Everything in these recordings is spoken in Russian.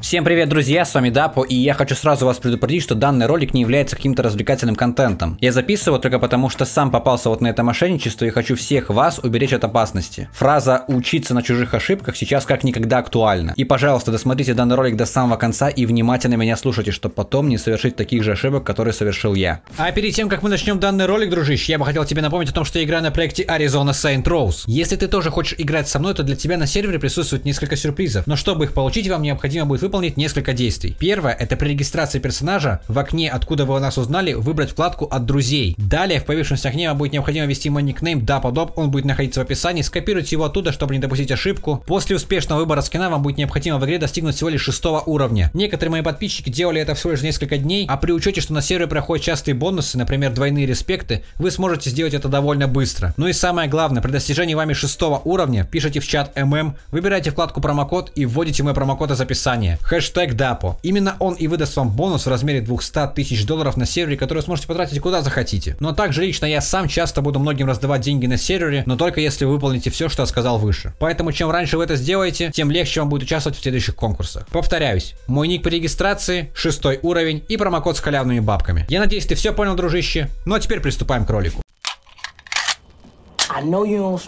Всем привет, друзья, с вами Дапо, и я хочу сразу вас предупредить, что данный ролик не является каким-то развлекательным контентом. Я записываю только потому, что сам попался вот на это мошенничество и хочу всех вас уберечь от опасности. Фраза «учиться на чужих ошибках» сейчас как никогда актуальна. И, пожалуйста, досмотрите данный ролик до самого конца и внимательно меня слушайте, чтобы потом не совершить таких же ошибок, которые совершил я. А перед тем, как мы начнем данный ролик, дружище, я бы хотел тебе напомнить о том, что я играю на проекте Arizona Saint Rose. Если ты тоже хочешь играть со мной, то для тебя на сервере присутствует несколько сюрпризов, но чтобы их получить, вам необходимо будет выполнить несколько действий. Первое – это при регистрации персонажа в окне, откуда вы нас узнали, выбрать вкладку «От друзей». Далее в появившемся окне вам будет необходимо ввести мой никнейм «Даподоб», он будет находиться в описании, скопируйте его оттуда, чтобы не допустить ошибку. После успешного выбора скина вам будет необходимо в игре достигнуть всего лишь 6 уровня. Некоторые мои подписчики делали это всего лишь несколько дней, а при учете, что на сервере проходят частые бонусы, например, двойные респекты, вы сможете сделать это довольно быстро. Ну и самое главное, при достижении вами 6 уровня пишите в чат ММ, выбирайте вкладку промокод и вводите мой промокод из описания. Патреоне. Хэштег Дапо. Именно он и выдаст вам бонус в размере 200 тысяч долларов на сервере, который сможете потратить куда захотите. Но также лично я сам часто буду многим раздавать деньги на сервере, но только если вы выполните все, что я сказал выше. Поэтому чем раньше вы это сделаете, тем легче вам будет участвовать в следующих конкурсах. Повторяюсь, мой ник по регистрации, шестой уровень и промокод с халявными бабками. Я надеюсь, ты все понял, дружище. Ну а теперь приступаем к ролику.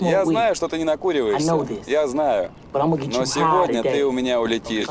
Я знаю, что ты не накуриваешься. Я знаю. Но сегодня ты у меня улетишь.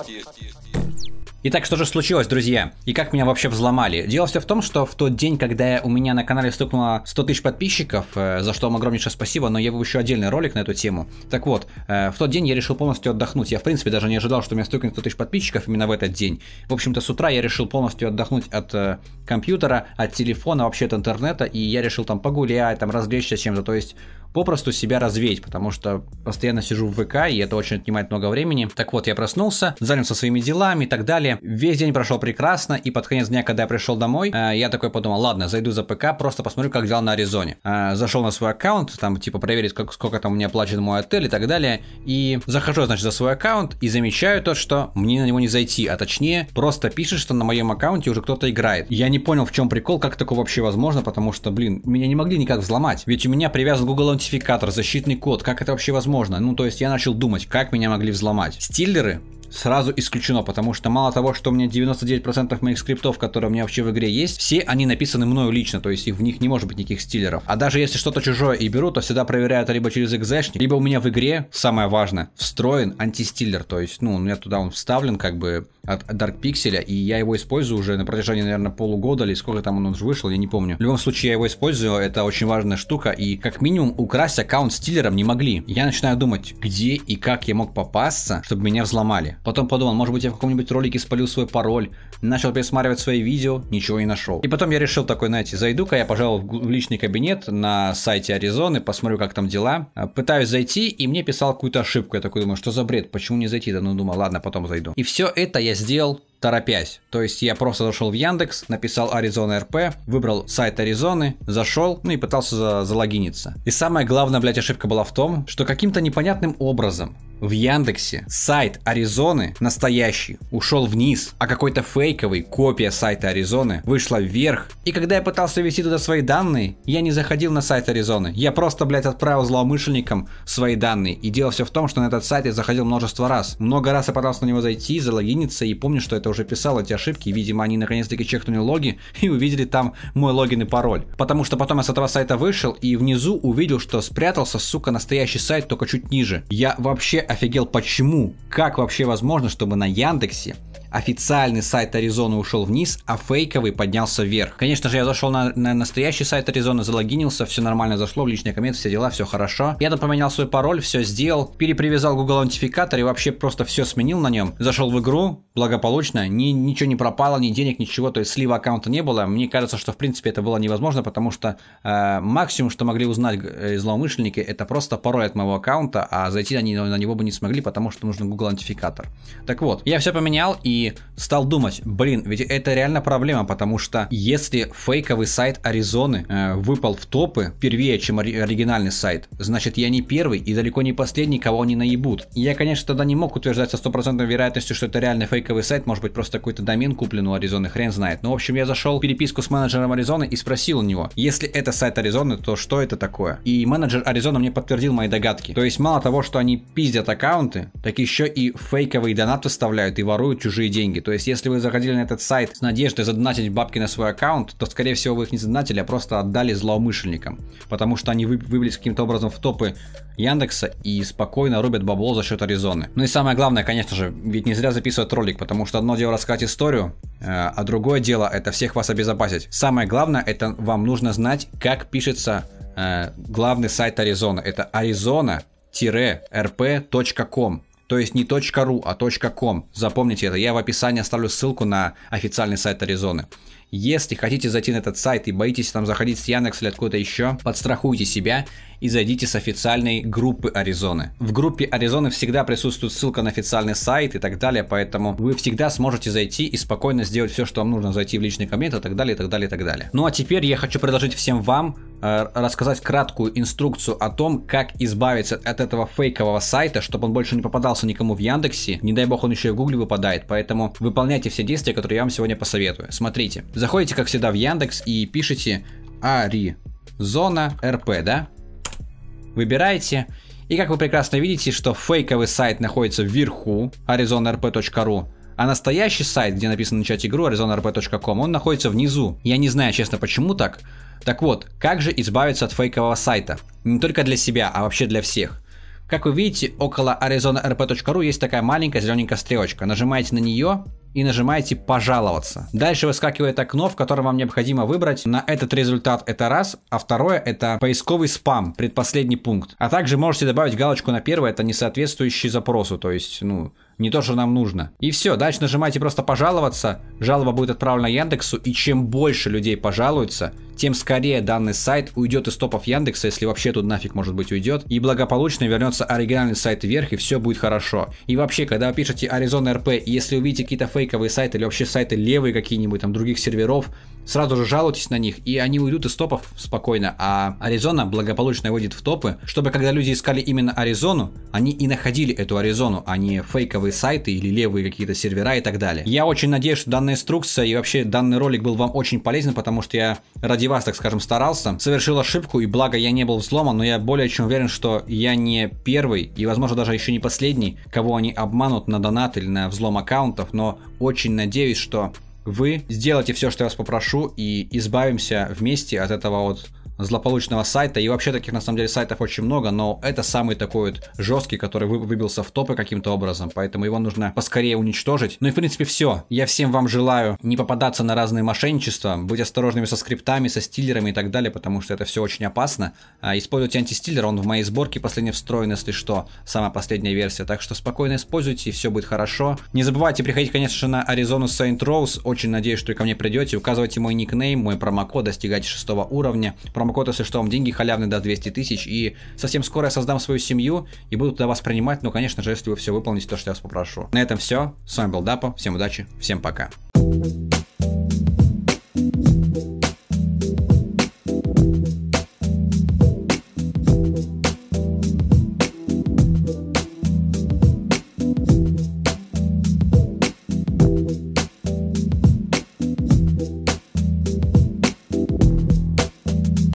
Итак, что же случилось, друзья? И как меня вообще взломали? Дело все в том, что в тот день, когда у меня на канале стукнуло 100 тысяч подписчиков, э, за что вам огромнейшее спасибо, но я выпущу отдельный ролик на эту тему. Так вот, э, в тот день я решил полностью отдохнуть. Я, в принципе, даже не ожидал, что у меня стукнет 100 тысяч подписчиков именно в этот день. В общем-то, с утра я решил полностью отдохнуть от э, компьютера, от телефона, вообще от интернета, и я решил там погулять, там развлечься чем-то. То есть попросту себя развеять, потому что постоянно сижу в ВК, и это очень отнимает много времени. Так вот, я проснулся, занялся своими делами и так далее. Весь день прошел прекрасно, и под конец дня, когда я пришел домой, э, я такой подумал, ладно, зайду за ПК, просто посмотрю, как дела на Аризоне. Э, зашел на свой аккаунт, там, типа, проверить, как, сколько там у меня оплачен мой отель и так далее. И захожу, значит, за свой аккаунт и замечаю то, что мне на него не зайти, а точнее, просто пишет, что на моем аккаунте уже кто-то играет. Я не понял, в чем прикол, как такое вообще возможно, потому что, блин, меня не могли никак взломать, ведь у меня привязан Google аутентификатор, защитный код, как это вообще возможно? Ну, то есть я начал думать, как меня могли взломать. Стиллеры сразу исключено, потому что мало того, что у меня 99% моих скриптов, которые у меня вообще в игре есть, все они написаны мною лично, то есть в них не может быть никаких стилеров. А даже если что-то чужое и беру, то всегда проверяю это либо через экзешник, либо у меня в игре, самое важное, встроен антистиллер, то есть, ну, у меня туда он вставлен как бы от Dark Pixel, и я его использую уже на протяжении, наверное, полугода или сколько там он уже вышел, я не помню. В любом случае, я его использую, это очень важная штука, и как минимум украсть аккаунт стиллером не могли. Я начинаю думать, где и как я мог попасться, чтобы меня взломали. Потом подумал, может быть я в каком-нибудь ролике спалю свой пароль. Начал пересматривать свои видео, ничего не нашел. И потом я решил такой, знаете, зайду-ка я, пожалуй, в личный кабинет на сайте Аризоны, посмотрю, как там дела. Э, пытаюсь зайти, и мне писал какую-то ошибку. Я такой думаю, что за бред, почему не зайти-то? Ну, думаю, ладно, потом зайду. И все это я сделал торопясь. То есть я просто зашел в Яндекс, написал Аризона РП, выбрал сайт Аризоны, зашел, ну и пытался за залогиниться. И самая главная, блядь, ошибка была в том, что каким-то непонятным образом в Яндексе сайт Аризоны настоящий ушел вниз, а какой-то фейковый копия сайта Аризоны вышла вверх. И когда я пытался ввести туда свои данные, я не заходил на сайт Аризоны. Я просто, блядь, отправил злоумышленникам свои данные. И дело все в том, что на этот сайт я заходил множество раз. Много раз я пытался на него зайти, залогиниться и помню, что это это уже писал, эти ошибки. Видимо, они наконец-таки чекнули логи и увидели там мой логин и пароль. Потому что потом я с этого сайта вышел и внизу увидел, что спрятался, сука, настоящий сайт, только чуть ниже. Я вообще офигел, почему? Как вообще возможно, чтобы на Яндексе официальный сайт Аризоны ушел вниз, а фейковый поднялся вверх. Конечно же, я зашел на, на настоящий сайт Аризоны, залогинился, все нормально зашло, в личные комменты, все дела, все хорошо. Я там поменял свой пароль, все сделал, перепривязал Google аутентификатор и вообще просто все сменил на нем. Зашел в игру, благополучно, ни, ничего не пропало, ни денег, ничего, то есть слива аккаунта не было. Мне кажется, что в принципе это было невозможно, потому что э, максимум, что могли узнать э, злоумышленники, это просто пароль от моего аккаунта, а зайти они на него бы не смогли, потому что нужен Google аутентификатор. Так вот, я все поменял и и стал думать, блин, ведь это реально проблема, потому что если фейковый сайт Аризоны э, выпал в топы первее, чем оригинальный сайт, значит я не первый и далеко не последний, кого они наебут. Я, конечно, тогда не мог утверждать со стопроцентной вероятностью, что это реальный фейковый сайт, может быть просто какой-то домен куплен у Аризоны, хрен знает. Но в общем я зашел в переписку с менеджером Аризоны и спросил у него, если это сайт Аризоны, то что это такое? И менеджер Аризона мне подтвердил мои догадки. То есть мало того, что они пиздят аккаунты, так еще и фейковые донаты вставляют и воруют чужие свои деньги. То есть, если вы заходили на этот сайт с надеждой задонатить бабки на свой аккаунт, то, скорее всего, вы их не задонатили, а просто отдали злоумышленникам. Потому что они выбились каким-то образом в топы Яндекса и спокойно рубят бабло за счет Аризоны. Ну и самое главное, конечно же, ведь не зря записывать ролик, потому что одно дело рассказать историю, э, а другое дело это всех вас обезопасить. Самое главное, это вам нужно знать, как пишется э, главный сайт Аризоны. Это arizona-rp.com. То есть не .ru, а .com. Запомните это. Я в описании оставлю ссылку на официальный сайт Аризоны. Если хотите зайти на этот сайт и боитесь там заходить с Яндекс или откуда-то еще, подстрахуйте себя и зайдите с официальной группы Аризоны. В группе Аризоны всегда присутствует ссылка на официальный сайт и так далее, поэтому вы всегда сможете зайти и спокойно сделать все, что вам нужно, зайти в личный коммент и так далее, и так далее, и так далее. Ну а теперь я хочу предложить всем вам э, рассказать краткую инструкцию о том, как избавиться от этого фейкового сайта, чтобы он больше не попадался никому в Яндексе. Не дай бог он еще и в Гугле выпадает, поэтому выполняйте все действия, которые я вам сегодня посоветую. Смотрите, Заходите, как всегда, в Яндекс и пишите Аризона РП, да? Выбираете. И как вы прекрасно видите, что фейковый сайт находится вверху, arizonarp.ru, а настоящий сайт, где написано начать игру, arizonarp.com, он находится внизу. Я не знаю, честно, почему так. Так вот, как же избавиться от фейкового сайта? Не только для себя, а вообще для всех. Как вы видите, около arizonarp.ru есть такая маленькая зелененькая стрелочка. Нажимаете на нее, и нажимаете «Пожаловаться». Дальше выскакивает окно, в котором вам необходимо выбрать на этот результат это раз, а второе это поисковый спам, предпоследний пункт. А также можете добавить галочку на первое, это не соответствующий запросу, то есть, ну, не то, что нам нужно. И все, дальше нажимайте просто пожаловаться, жалоба будет отправлена Яндексу, и чем больше людей пожалуются, тем скорее данный сайт уйдет из топов Яндекса, если вообще тут нафиг может быть уйдет, и благополучно вернется оригинальный сайт вверх, и все будет хорошо. И вообще, когда вы пишете Arizona RP, если увидите какие-то фейковые сайты или вообще сайты левые какие-нибудь, там, других серверов, сразу же жалуйтесь на них, и они уйдут из топов спокойно. А Аризона благополучно выйдет в топы, чтобы когда люди искали именно Аризону, они и находили эту Аризону, а не фейковые сайты или левые какие-то сервера и так далее. Я очень надеюсь, что данная инструкция и вообще данный ролик был вам очень полезен, потому что я ради вас, так скажем, старался, совершил ошибку, и благо я не был взломан, но я более чем уверен, что я не первый и, возможно, даже еще не последний, кого они обманут на донат или на взлом аккаунтов, но очень надеюсь, что вы сделайте все, что я вас попрошу, и избавимся вместе от этого вот злополучного сайта. И вообще таких, на самом деле, сайтов очень много, но это самый такой вот жесткий, который вы, выбился в топы каким-то образом. Поэтому его нужно поскорее уничтожить. Ну и, в принципе, все. Я всем вам желаю не попадаться на разные мошенничества, быть осторожными со скриптами, со стиллерами и так далее, потому что это все очень опасно. А, используйте антистиллер, он в моей сборке последний встроен, если что, самая последняя версия. Так что спокойно используйте, и все будет хорошо. Не забывайте приходить, конечно же, на Arizona Saint Rose. Очень надеюсь, что вы ко мне придете. Указывайте мой никнейм, мой промокод, достигайте шестого уровня. Промо промокод, если что, вам деньги халявные даст 200 тысяч, и совсем скоро я создам свою семью и буду туда вас принимать, ну, конечно же, если вы все выполните то, что я вас попрошу. На этом все, с вами был Дапа, всем удачи, всем пока. Пока.